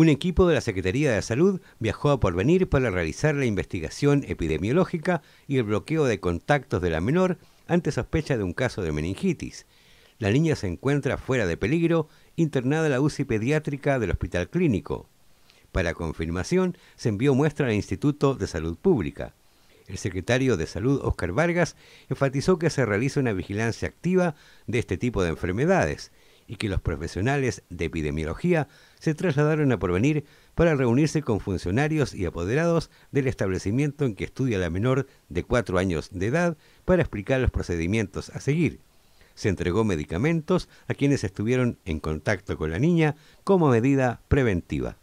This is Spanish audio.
Un equipo de la Secretaría de Salud viajó a Porvenir para realizar la investigación epidemiológica y el bloqueo de contactos de la menor ante sospecha de un caso de meningitis. La niña se encuentra fuera de peligro, internada en la UCI pediátrica del Hospital Clínico. Para confirmación, se envió muestra al Instituto de Salud Pública. El secretario de Salud, Oscar Vargas, enfatizó que se realiza una vigilancia activa de este tipo de enfermedades y que los profesionales de epidemiología se trasladaron a Porvenir para reunirse con funcionarios y apoderados del establecimiento en que estudia la menor de 4 años de edad para explicar los procedimientos a seguir. Se entregó medicamentos a quienes estuvieron en contacto con la niña como medida preventiva.